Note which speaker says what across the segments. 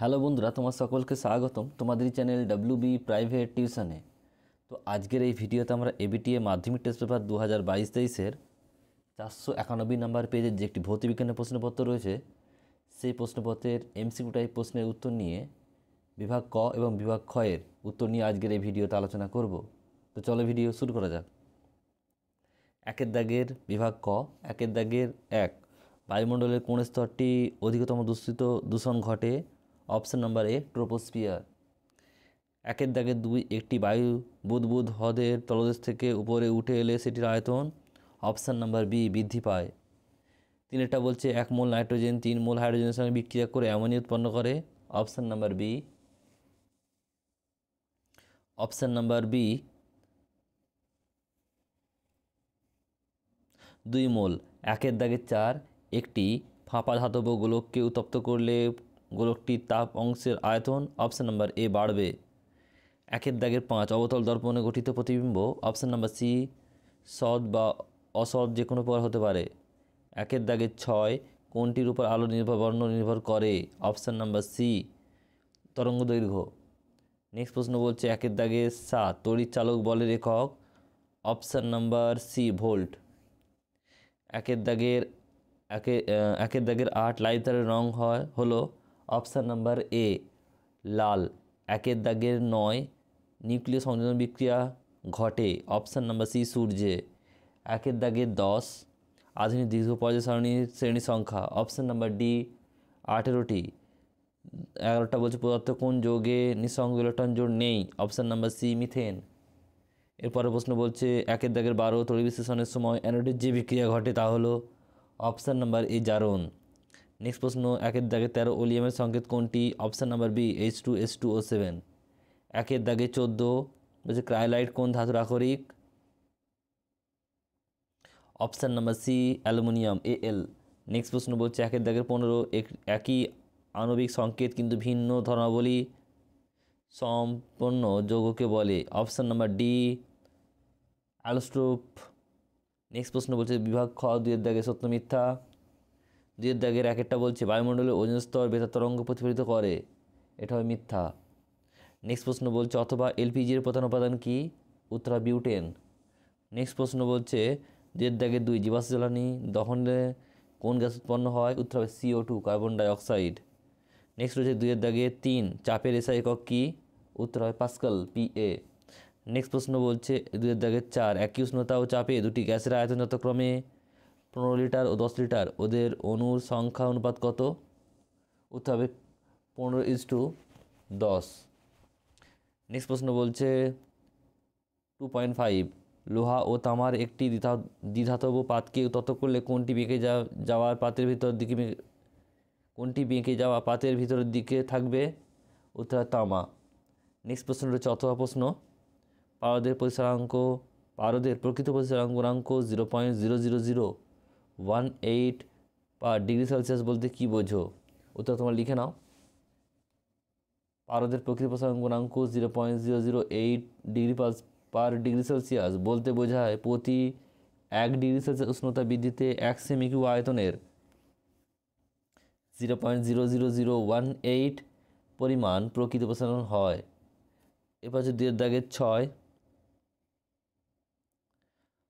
Speaker 1: hello বন্ধুরা তোমার সকলকে স্বাগতম তোমাদের চ্যানেল ডাব্লু বি প্রাইভেট টিউশনে তো আজকের এই ভিডিওতে আমরা এবিটিএ e মাধ্যমিক টেস্ট পেপার দু হাজার বাইশ তেইশের চারশো একানব্বই নাম্বার পেজের যে একটি ভৌতবিজ্ঞানের প্রশ্নপত্র রয়েছে সেই প্রশ্নপত্রের এমসিকিউ টাইপ প্রশ্নের উত্তর নিয়ে বিভাগ ক এবং বিভাগ ক্ষয়ের উত্তর নিয়ে আজকের এই ভিডিওতে আলোচনা করব তো চলো ভিডিও শুরু করা যাক একের দাগের বিভাগ ক একের দাগের এক বায়ুমণ্ডলের কোন স্তরটি অধিকতম দূষিত দূষণ ঘটে অপশান নাম্বার এ ট্রোপোস্পিয়ার একের দাগে দুই একটি বায়ু বুধবুধ হ্রদের তলদেশ থেকে উপরে উঠে এলে সেটির আয়তন অপশান নাম্বার বি বৃদ্ধি পায় তিনেরটা বলছে এক মোল নাইট্রোজেন তিন মোল হাইড্রোজেনের সঙ্গে বিক্রিয়া করে এমনই উৎপন্ন করে option number B option number B দুই মোল একের দাগের চার একটি ফাঁপা ধাতব গোলককে উত্তপ্ত করলে গোলকটির তাপ অংশের আয়তন অপশান নাম্বার এ বাড়বে একের দাগের পাঁচ অবতল দর্পণে গঠিত প্রতিবিম্ব অপশান নাম্বার সি সৎ বা অসৎ যে কোনো পর হতে পারে একের দাগের ছয় কোনটির উপর আলো নির্ভর বর্ণ নির্ভর করে অপশান নাম্বার সি তরঙ্গ দৈর্ঘ্য নেক্সট প্রশ্ন বলছে একের দাগে সাত তড়িৎ চালক বলের একক অপশান নাম্বার সি ভোল্ট একের দাগের একে একের দাগের আট লাইটারের রং হয় হলো অপশান নাম্বার এ লাল একের দাগের নয় নিউক্লিয় সংযোজন বিক্রিয়া ঘটে অপশান নাম্বার সি সূর্যে একের দাগের দশ আধুনিক দীর্ঘ পর্যায় সারণীর শ্রেণী সংখ্যা অপশান নাম্বার ডি আঠেরোটি এগারোটা বলছে পদার্থ কোন যোগে নিঃসঙ্গ ইলেকট্রন জোর নেই অপশান নাম্বার সি মিথেন এরপরে প্রশ্ন বলছে একের দাগের বারো তরি বিশ্লেষণের সময় অ্যানোটির যে বিক্রিয়া ঘটে তা হলো অপশান নাম্বার এ জারণ নেক্সট প্রশ্ন একের দাগে তেরো ওলিয়ামের সংকেত কোনটি option number B H two S two O seven একের দাগে চোদ্দো বলছে ক্রাইলাইট কোন ধাতুর আকরিক option number C aluminium A L next প্রশ্ন বলছে একের দাগের পনেরো একই আণবিক সংকেত কিন্তু ভিন্ন ধর্মাবলী সম্পন্ন যৌগকে বলে option number D allotrope next প্রশ্ন বলছে বিভাগ খ দুয়ের দাগে সত্য মিথ্যা দুয়ের দাগের এক একটা বলছে বায়ুমণ্ডলে ওজন স্তর বেতার তরঙ্গ প্রতিফলিত করে এটা হয় মিথ্যা নেক্সট প্রশ্ন বলছে অথবা এলপিজির প্রধান উপাদান কি উত্তরা বিউটেন নেক্সট প্রশ্ন বলছে দুয়ের দাগের দুই জীবাশ জ্বালানি দহনে কোন গ্যাস উৎপন্ন হয় উত্তর হবে CO two carbon dioxide next রয়েছে দুইয়ের দাগে তিন চাপের এসা একক কী উত্তর হয় পাস্কাল পিএ নেক্সট প্রশ্ন বলছে দুইয়ের দাগের চার একই উষ্ণতা ও চাপে দুটি গ্যাসের আয়তন যথাক্রমে পনেরো লিটার ও দশ লিটার ওদের অণুর সংখ্যা অনুপাত কত উত্তর হবে পনেরো ইজ টু দশ নেক্সট প্রশ্ন বলছে টু পয়েন্ট ফাইভ লোহা ও তামার একটি দ্বিধা দ্বিধাতব পাতকে তত করলে কোনটি বেঁকে যা যাওয়ার পাতের ভিতর দিকে কোনটি বেঁকে যাওয়া পাতের ভিতরের দিকে থাকবে উত্তর তামা নেক্সট প্রশ্ন রয়েছে অথবা প্রশ্ন পারদের পরিসরাঙ্ক পারদের প্রকৃত পরিসরাঙ্ক গুণাঙ্ক zero point zero zero zero one eight per degree Celsius বলতে কী বোঝো উত্তর তোমার লিখে নাও পারদের প্রকৃত প্রসারণ গুণাঙ্ক zero point zero zero eight degree per degree Celsius বলতে বোঝায় প্রতি এক ডিগ্রি সেলসিয়াস উষ্ণতা বৃদ্ধিতে এক সেমি কিউ আয়তনের zero point zero zero zero one eight পরিমাণ প্রকৃত প্রসারণ হয় এবার হচ্ছে দুয়ের দাগের ছয়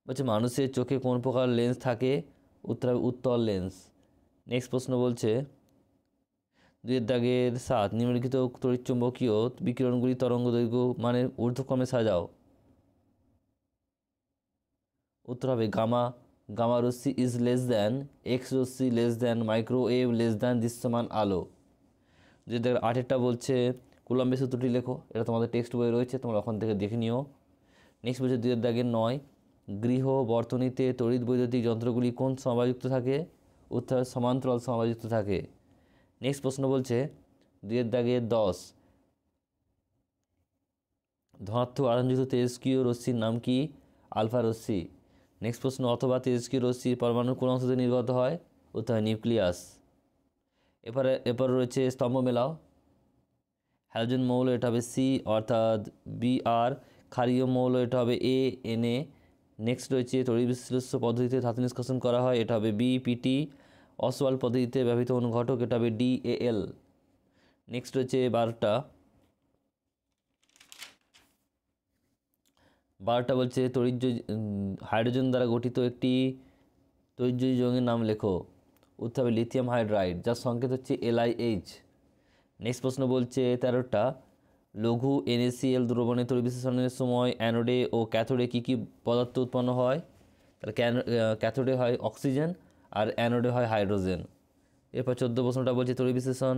Speaker 1: বলছে মানুষের চোখে কোন প্রকার লেন্স থাকে উত্তর উত্তর লেন্স নেক্সট প্রশ্ন বলছে দুয়ের দাগের সাত নিম্নলিখিত তড়িৎচুম্বকীয় বিকিরণগুলি তরঙ্গ দৈর্ঘ্য মানে ঊর্ধ্বক্রমে সাজাও উত্তর হবে গামা গামা রশ্মি ইজ লেস দ্যান এক্স রশ্মি less than microwave less than দৃশ্যমান আলো দুয়ের দেখ আঠেরটা বলছে কুলম্বে সূত্রটি লেখো এটা তোমাদের টেক্সট বই রয়েছে তোমরা ওখান থেকে দেখে নিও নেক্সট বলছে দুয়ের দাগের নয় গৃহ বর্তনীতে তড়িৎ বৈদ্যুতিক যন্ত্রগুলি কোন সমাযুক্ত থাকে উত্তর সমান্তরাল সমাযুক্ত থাকে নেক্সট প্রশ্ন বলছে দুয়ের দাগে দশ ধনাত্মক আরঞ্জিত তেজস্ক্রিয় রশ্মির নাম কি আলফা রশ্মি নেক্সট প্রশ্ন অথবা তেজস্ক্রিয় রশ্মি পরমাণু কোন অংশ থেকে নির্গত হয় উত্তর নিউক্লিয়াস এরপরে এরপর রয়েছে স্তম্ভ মেলাও হ্যালোজেন মৌল এটা হবে সি অর্থাৎ বি আর ক্ষারীয় মৌল এটা হবে এ এন এ নেক্সট রয়েছে বিশ্লেষ পদ্ধতিতে ধাতু নিষ্কাশন করা হয় এটা হবে বিপিটি অসওয়াল পদ্ধতিতে ব্যবহৃত অনুঘটক এটা হবে ডিএএল নেক্সট রয়েছে বারোটা বারোটা বলছে তরিজ হাইড্রোজেন দ্বারা গঠিত একটি তরিজ যৌগের নাম লেখো উত্তর হবে লিথিয়াম হাইড্রাইড যার সংকেত হচ্ছে এলআইএইচ নেক্সট প্রশ্ন বলছে তেরোটা লঘু এনএসিএল দ্রবণে তরি বিশ্লেষণের সময় অ্যানোডে ও ক্যাথোডে কী কী পদার্থ উৎপন্ন হয় তাহলে ক্যাথোডে হয় অক্সিজেন আর অ্যানোডে হয় হাইড্রোজেন এরপর চোদ্দো প্রশ্নটা বলছে তরি বিশ্লেষণ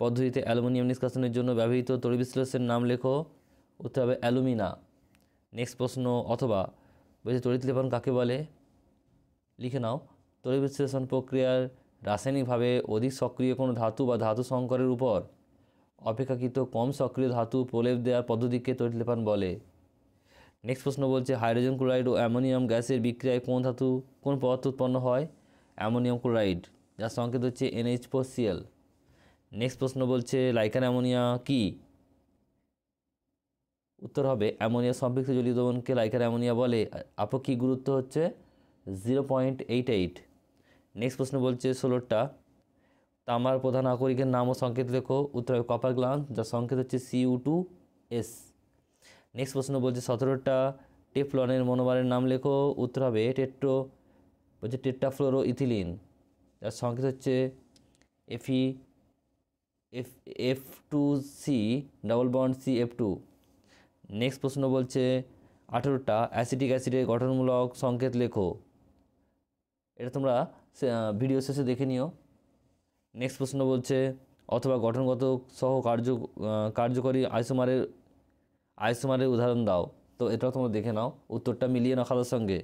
Speaker 1: পদ্ধতিতে অ্যালুমিনিয়াম নিষ্কাশনের জন্য ব্যবহৃত তরি বিশ্লেষণের নাম লেখো উত্তর হবে অ্যালুমিনা নেক্সট প্রশ্ন অথবা বলছে তড়িৎ লেপন কাকে বলে লিখে নাও তড়িৎ বিশ্লেষণ প্রক্রিয়ার রাসায়নিকভাবে অধিক সক্রিয় কোনো ধাতু বা ধাতু সংকরের উপর অপেক্ষাকৃত কম সক্রিয় ধাতু প্রলেপ দেওয়ার পদ্ধতিকে তৈরিলেপান বলে নেক্সট প্রশ্ন বলছে হাইড্রোজেন ক্লোরাইড ও অ্যামোনিয়াম গ্যাসের বিক্রিয়ায় কোন ধাতু কোন পদার্থ উৎপন্ন হয় অ্যামোনিয়াম ক্লোরাইড যার সংকেত হচ্ছে এনএইচ ফোর সিএল নেক্সট প্রশ্ন বলছে লাইকান অ্যামোনিয়া কি উত্তর হবে অ্যামোনিয়া সম্পৃক্ত জলীয় দ্রবণকে লাইকার অ্যামোনিয়া বলে আপেক্ষিক গুরুত্ব হচ্ছে zero point eight eight next প্রশ্ন বলছে ষোলোটা তামার প্রধান আকরিকের নাম ও সংকেত লেখো উত্তর হবে কপার গ্লান যার সংকেত হচ্ছে সিউ টু এস নেক্সট প্রশ্ন বলছে সতেরোটা টেফলনের মনোবারের নাম লেখো উত্তর হবে টেট্রো বলছে ফ্লোরো ইথিলিন যার সংকেত হচ্ছে এফি F F two C double bond C F two next প্রশ্ন বলছে আঠেরোটা অ্যাসিডিক অ্যাসিডের গঠনমূলক সংকেত লেখো এটা তোমরা ভিডিও শেষে দেখে নিও নেক্সট প্রশ্ন বলছে অথবা গঠনগত সহ কার্য কার্যকরী আয়সুমারের আয়সুমারের উদাহরণ দাও তো এটাও তোমরা দেখে নাও উত্তরটা মিলিয়ে নাও খাতার সঙ্গে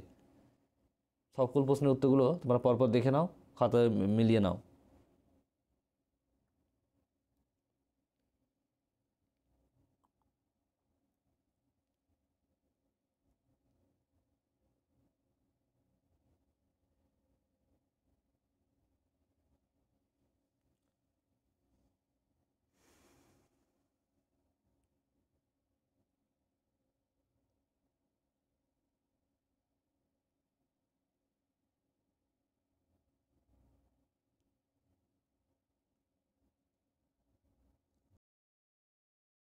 Speaker 1: সকল প্রশ্নের উত্তরগুলো তোমরা পরপর দেখে নাও খাতায় মিলিয়ে নাও